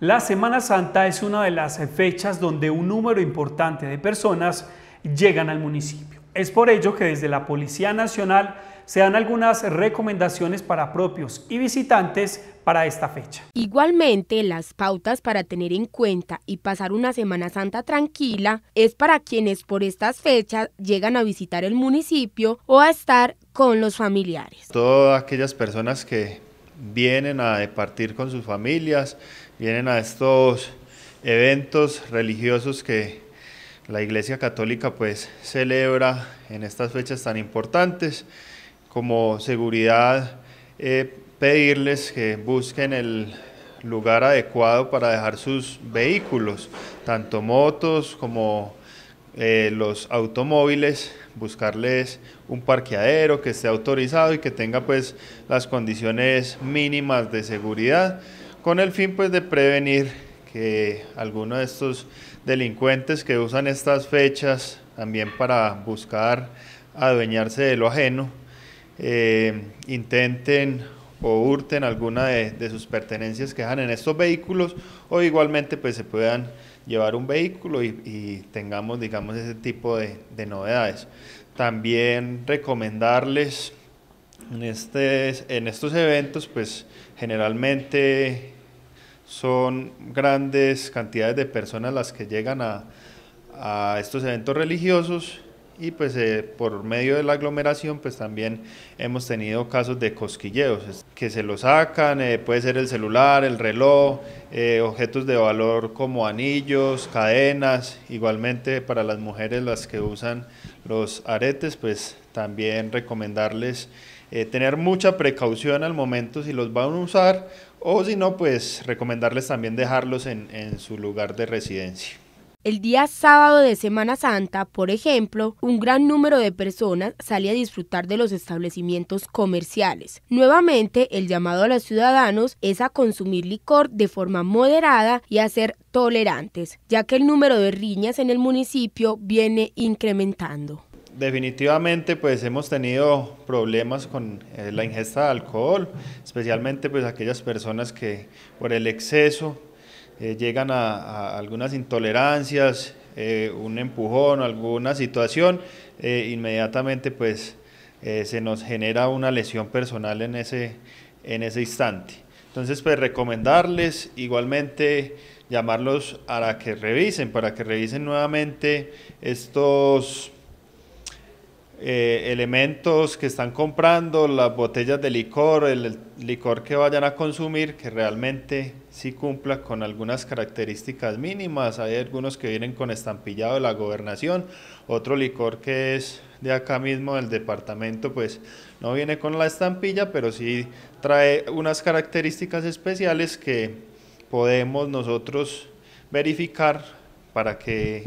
La Semana Santa es una de las fechas donde un número importante de personas llegan al municipio. Es por ello que desde la Policía Nacional se dan algunas recomendaciones para propios y visitantes para esta fecha. Igualmente, las pautas para tener en cuenta y pasar una Semana Santa tranquila es para quienes por estas fechas llegan a visitar el municipio o a estar con los familiares. Todas aquellas personas que vienen a partir con sus familias, vienen a estos eventos religiosos que la Iglesia Católica pues celebra en estas fechas tan importantes. Como seguridad, eh, pedirles que busquen el lugar adecuado para dejar sus vehículos, tanto motos como eh, los automóviles, buscarles un parqueadero que esté autorizado y que tenga pues las condiciones mínimas de seguridad, con el fin pues de prevenir que alguno de estos delincuentes que usan estas fechas también para buscar adueñarse de lo ajeno, eh, intenten o hurten alguna de, sus pertenencias que dejan en estos vehículos o igualmente pues se puedan llevar un vehículo y, tengamos digamos ese tipo de, novedades. También recomendarles en, este, en estos eventos pues generalmente son grandes cantidades de personas las que llegan a, a estos eventos religiosos y pues eh, por medio de la aglomeración pues también hemos tenido casos de cosquilleos que se los sacan, eh, puede ser el celular, el reloj, eh, objetos de valor como anillos, cadenas, igualmente para las mujeres las que usan los aretes pues también recomendarles tener mucha precaución al momento si los van a usar o si no pues recomendarles también dejarlos en su lugar de residencia. El día sábado de Semana Santa, por ejemplo, un gran número de personas sale a disfrutar de los establecimientos comerciales. Nuevamente, el llamado a los ciudadanos es a consumir licor de forma moderada y a ser tolerantes, ya que el número de riñas en el municipio viene incrementando. Definitivamente pues hemos tenido problemas con eh, la ingesta de alcohol, especialmente pues aquellas personas que por el exceso eh, llegan a, algunas intolerancias, eh, un empujón, alguna situación, eh, inmediatamente pues se nos genera una lesión personal en ese, en ese instante. Entonces pues recomendarles igualmente llamarlos a que revisen, para que revisen nuevamente estos eh, elementos que están comprando, las botellas de licor, el, licor que vayan a consumir, que realmente sí cumpla con algunas características mínimas. Hay algunos que vienen con estampillado de la gobernación, otro licor que es de acá mismo del departamento, pues no viene con la estampilla, pero sí trae unas características especiales que podemos nosotros verificar para que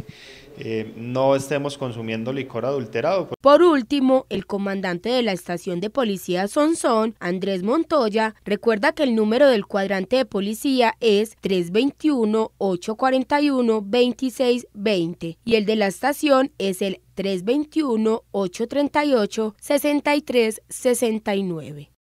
eh, no estemos consumiendo licor adulterado. Por último, el comandante de la estación de policía Sonsón, Andrés Montoya, recuerda que el número del cuadrante de policía es 321-841-2620 y el de la estación es el 321-838-6369.